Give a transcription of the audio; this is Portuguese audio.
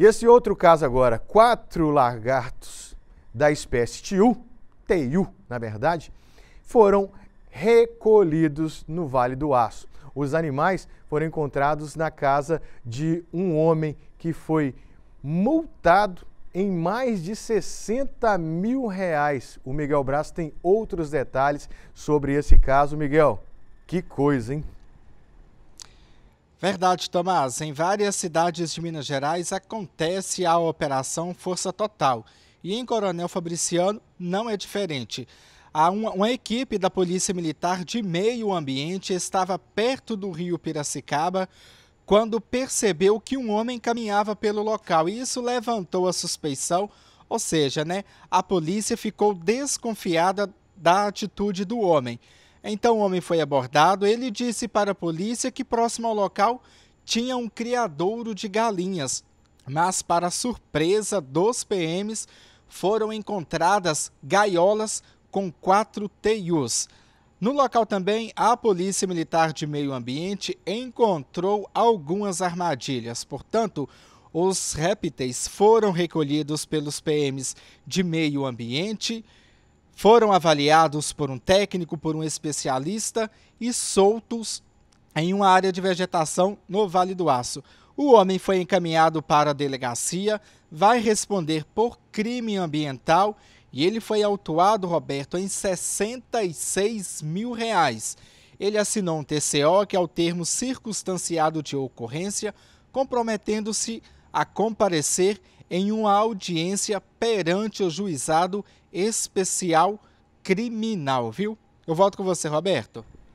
E esse outro caso agora, quatro lagartos da espécie tiu, teiu, na verdade, foram recolhidos no Vale do Aço. Os animais foram encontrados na casa de um homem que foi multado em mais de 60 mil reais. O Miguel Braz tem outros detalhes sobre esse caso. Miguel, que coisa, hein? Verdade, Tomás. Em várias cidades de Minas Gerais acontece a operação Força Total. E em Coronel Fabriciano não é diferente. Uma, uma, equipe da Polícia Militar de Meio Ambiente estava perto do rio Piracicaba quando percebeu que um homem caminhava pelo local e isso levantou a suspeição, ou seja, né, a polícia ficou desconfiada da atitude do homem. Então o homem foi abordado. Ele disse para a polícia que próximo ao local tinha um criadouro de galinhas, mas para surpresa dos PMs foram encontradas gaiolas com quatro TIUs. No local também, a Polícia Militar de Meio Ambiente encontrou algumas armadilhas. Portanto, os répteis foram recolhidos pelos PMs de Meio Ambiente, foram avaliados por um técnico, por um especialista e soltos em uma área de vegetação no Vale do Aço. O homem foi encaminhado para a delegacia, vai responder por crime ambiental e ele foi autuado, Roberto, em 66 mil reais. Ele assinou um TCO, que é o termo circunstanciado de ocorrência, comprometendo-se a comparecer em uma audiência perante o juizado especial criminal, viu? Eu volto com você, Roberto.